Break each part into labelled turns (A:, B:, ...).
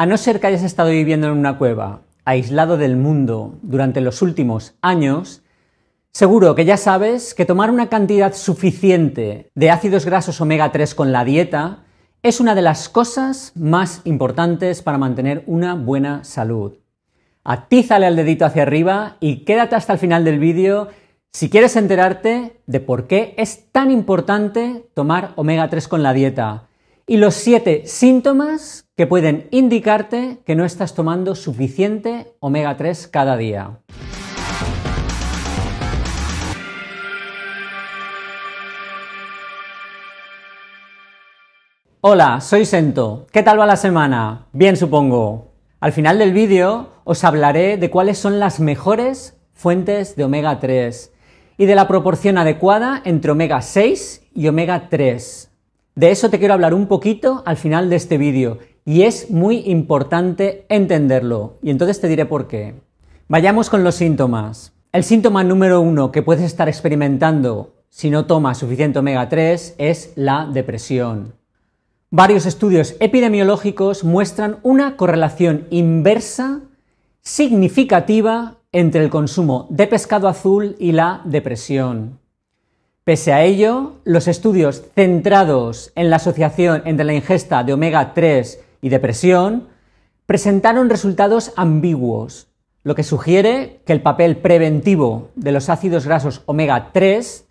A: A no ser que hayas estado viviendo en una cueva, aislado del mundo, durante los últimos años, seguro que ya sabes que tomar una cantidad suficiente de ácidos grasos omega 3 con la dieta es una de las cosas más importantes para mantener una buena salud. Atízale al dedito hacia arriba y quédate hasta el final del vídeo si quieres enterarte de por qué es tan importante tomar omega 3 con la dieta y los siete síntomas que pueden indicarte que no estás tomando suficiente omega 3 cada día. Hola, soy Sento. ¿Qué tal va la semana? Bien, supongo. Al final del vídeo os hablaré de cuáles son las mejores fuentes de omega 3 y de la proporción adecuada entre omega 6 y omega 3. De eso te quiero hablar un poquito al final de este vídeo y es muy importante entenderlo y entonces te diré por qué. Vayamos con los síntomas. El síntoma número uno que puedes estar experimentando si no tomas suficiente omega 3 es la depresión. Varios estudios epidemiológicos muestran una correlación inversa significativa entre el consumo de pescado azul y la depresión. Pese a ello, los estudios centrados en la asociación entre la ingesta de omega 3 y depresión presentaron resultados ambiguos, lo que sugiere que el papel preventivo de los ácidos grasos omega 3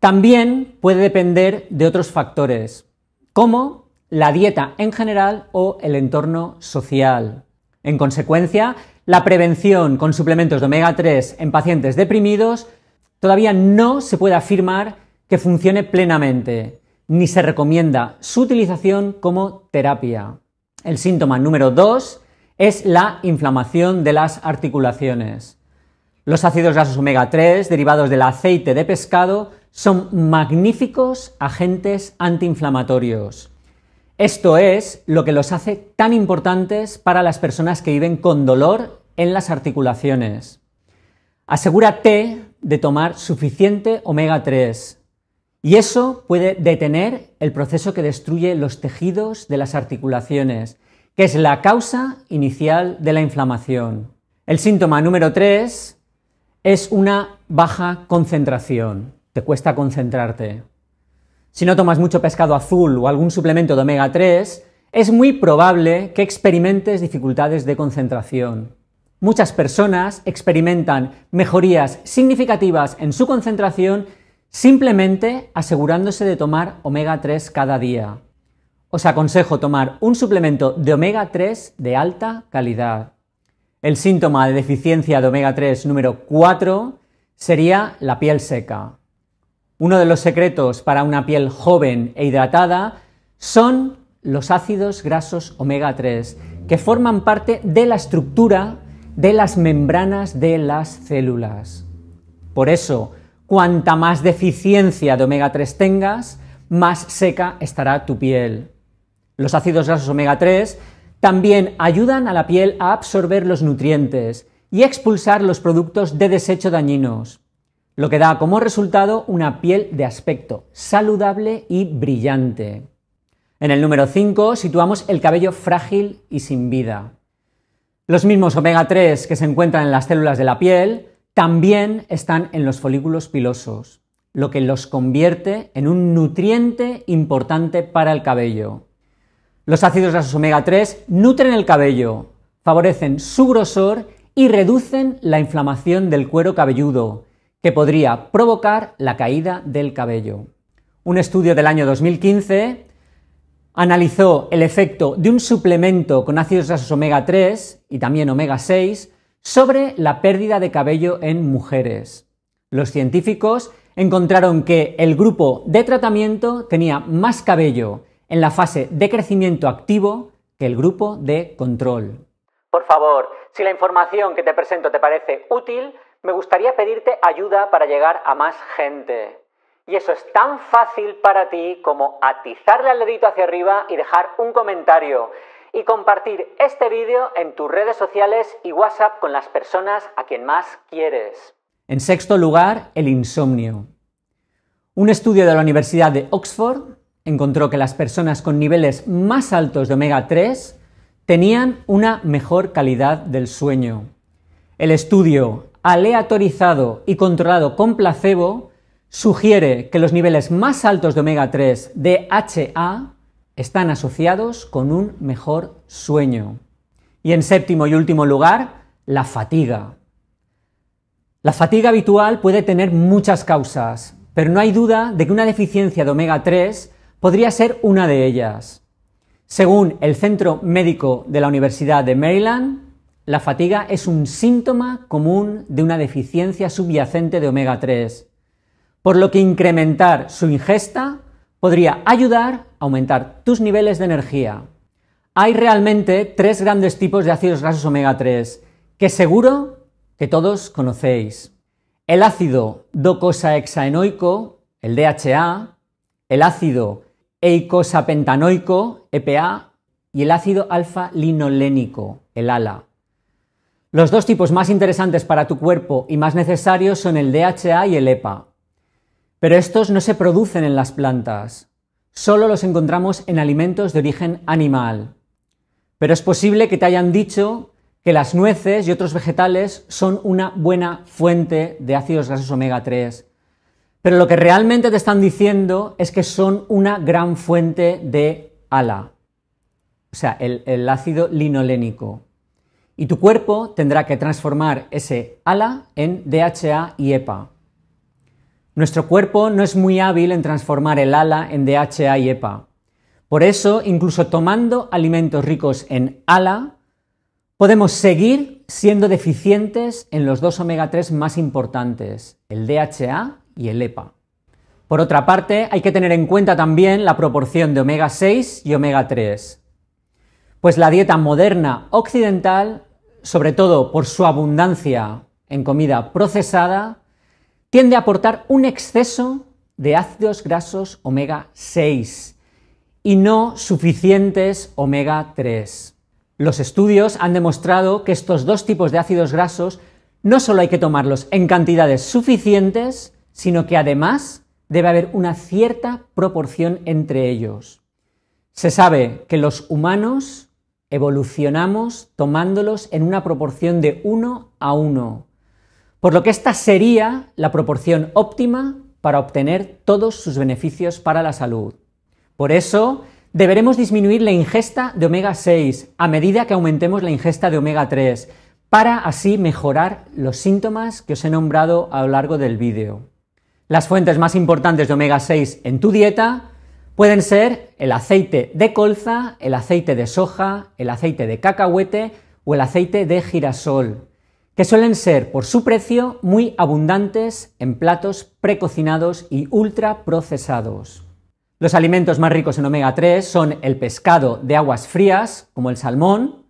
A: también puede depender de otros factores, como la dieta en general o el entorno social. En consecuencia, la prevención con suplementos de omega 3 en pacientes deprimidos todavía no se puede afirmar que funcione plenamente, ni se recomienda su utilización como terapia. El síntoma número 2 es la inflamación de las articulaciones. Los ácidos grasos omega 3 derivados del aceite de pescado son magníficos agentes antiinflamatorios. Esto es lo que los hace tan importantes para las personas que viven con dolor en las articulaciones. Asegúrate de tomar suficiente omega 3. Y eso puede detener el proceso que destruye los tejidos de las articulaciones, que es la causa inicial de la inflamación. El síntoma número 3 es una baja concentración. Te cuesta concentrarte. Si no tomas mucho pescado azul o algún suplemento de omega 3, es muy probable que experimentes dificultades de concentración. Muchas personas experimentan mejorías significativas en su concentración simplemente asegurándose de tomar omega 3 cada día. Os aconsejo tomar un suplemento de omega 3 de alta calidad. El síntoma de deficiencia de omega 3 número 4 sería la piel seca. Uno de los secretos para una piel joven e hidratada son los ácidos grasos omega 3, que forman parte de la estructura de las membranas de las células. Por eso, cuanta más deficiencia de omega 3 tengas, más seca estará tu piel. Los ácidos grasos omega 3 también ayudan a la piel a absorber los nutrientes y expulsar los productos de desecho dañinos, lo que da como resultado una piel de aspecto saludable y brillante. En el número 5 situamos el cabello frágil y sin vida. Los mismos omega 3 que se encuentran en las células de la piel también están en los folículos pilosos, lo que los convierte en un nutriente importante para el cabello. Los ácidos grasos omega 3 nutren el cabello, favorecen su grosor y reducen la inflamación del cuero cabelludo, que podría provocar la caída del cabello. Un estudio del año 2015 analizó el efecto de un suplemento con ácidos grasos omega 3 y también omega 6 sobre la pérdida de cabello en mujeres. Los científicos encontraron que el grupo de tratamiento tenía más cabello en la fase de crecimiento activo que el grupo de control. Por favor, si la información que te presento te parece útil, me gustaría pedirte ayuda para llegar a más gente. Y eso es tan fácil para ti como atizarle al dedito hacia arriba y dejar un comentario y compartir este vídeo en tus redes sociales y WhatsApp con las personas a quien más quieres. En sexto lugar, el insomnio. Un estudio de la Universidad de Oxford encontró que las personas con niveles más altos de omega 3 tenían una mejor calidad del sueño. El estudio aleatorizado y controlado con placebo sugiere que los niveles más altos de omega 3 DHA están asociados con un mejor sueño. Y en séptimo y último lugar, la fatiga. La fatiga habitual puede tener muchas causas, pero no hay duda de que una deficiencia de omega 3 podría ser una de ellas. Según el Centro Médico de la Universidad de Maryland, la fatiga es un síntoma común de una deficiencia subyacente de omega 3 por lo que incrementar su ingesta podría ayudar a aumentar tus niveles de energía. Hay realmente tres grandes tipos de ácidos grasos omega 3, que seguro que todos conocéis. El ácido docosahexaenoico, el DHA, el ácido eicosapentanoico, EPA, y el ácido alfa-linolénico, el ALA. Los dos tipos más interesantes para tu cuerpo y más necesarios son el DHA y el EPA. Pero estos no se producen en las plantas, solo los encontramos en alimentos de origen animal. Pero es posible que te hayan dicho que las nueces y otros vegetales son una buena fuente de ácidos grasos omega 3. Pero lo que realmente te están diciendo es que son una gran fuente de ALA, o sea, el, el ácido linolénico. Y tu cuerpo tendrá que transformar ese ALA en DHA y EPA. Nuestro cuerpo no es muy hábil en transformar el ALA en DHA y EPA. Por eso, incluso tomando alimentos ricos en ALA, podemos seguir siendo deficientes en los dos omega 3 más importantes, el DHA y el EPA. Por otra parte, hay que tener en cuenta también la proporción de omega 6 y omega 3, pues la dieta moderna occidental, sobre todo por su abundancia en comida procesada, tiende a aportar un exceso de ácidos grasos omega 6 y no suficientes omega 3. Los estudios han demostrado que estos dos tipos de ácidos grasos no solo hay que tomarlos en cantidades suficientes, sino que además debe haber una cierta proporción entre ellos. Se sabe que los humanos evolucionamos tomándolos en una proporción de 1 a 1 por lo que esta sería la proporción óptima para obtener todos sus beneficios para la salud. Por eso, deberemos disminuir la ingesta de omega 6 a medida que aumentemos la ingesta de omega 3, para así mejorar los síntomas que os he nombrado a lo largo del vídeo. Las fuentes más importantes de omega 6 en tu dieta pueden ser el aceite de colza, el aceite de soja, el aceite de cacahuete o el aceite de girasol que suelen ser por su precio muy abundantes en platos precocinados y ultraprocesados. Los alimentos más ricos en omega 3 son el pescado de aguas frías, como el salmón,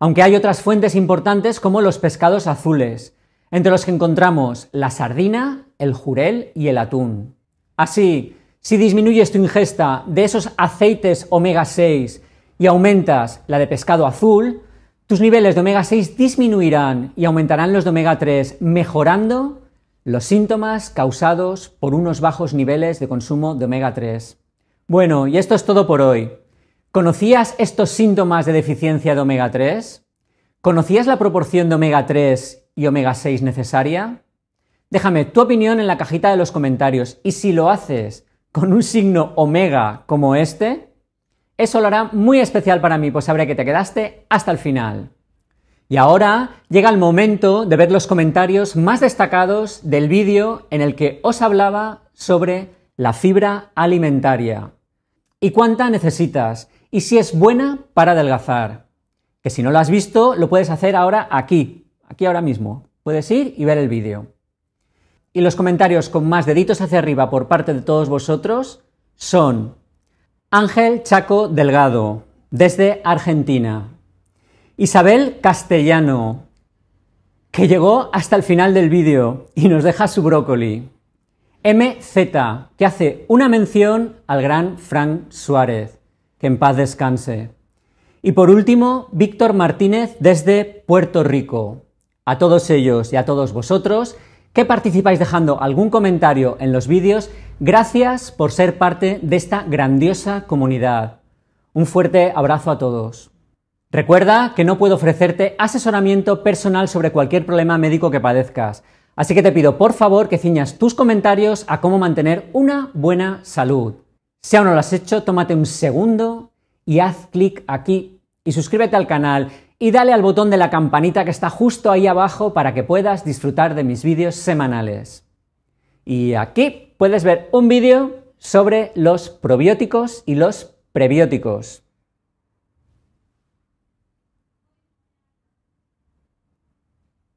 A: aunque hay otras fuentes importantes como los pescados azules, entre los que encontramos la sardina, el jurel y el atún. Así, si disminuyes tu ingesta de esos aceites omega 6 y aumentas la de pescado azul, tus niveles de omega 6 disminuirán y aumentarán los de omega 3, mejorando los síntomas causados por unos bajos niveles de consumo de omega 3. Bueno, y esto es todo por hoy. ¿Conocías estos síntomas de deficiencia de omega 3? ¿Conocías la proporción de omega 3 y omega 6 necesaria? Déjame tu opinión en la cajita de los comentarios y si lo haces con un signo omega como este, eso lo hará muy especial para mí, pues sabré que te quedaste hasta el final. Y ahora llega el momento de ver los comentarios más destacados del vídeo en el que os hablaba sobre la fibra alimentaria. ¿Y cuánta necesitas? ¿Y si es buena para adelgazar? Que si no lo has visto, lo puedes hacer ahora aquí, aquí ahora mismo. Puedes ir y ver el vídeo. Y los comentarios con más deditos hacia arriba por parte de todos vosotros son Ángel Chaco Delgado, desde Argentina. Isabel Castellano, que llegó hasta el final del vídeo y nos deja su brócoli. MZ, que hace una mención al gran Frank Suárez, que en paz descanse. Y por último, Víctor Martínez desde Puerto Rico. A todos ellos y a todos vosotros que participáis dejando algún comentario en los vídeos, Gracias por ser parte de esta grandiosa comunidad. Un fuerte abrazo a todos. Recuerda que no puedo ofrecerte asesoramiento personal sobre cualquier problema médico que padezcas, así que te pido por favor que ciñas tus comentarios a cómo mantener una buena salud. Si aún no lo has hecho, tómate un segundo y haz clic aquí y suscríbete al canal y dale al botón de la campanita que está justo ahí abajo para que puedas disfrutar de mis vídeos semanales. Y aquí puedes ver un vídeo sobre los probióticos y los prebióticos.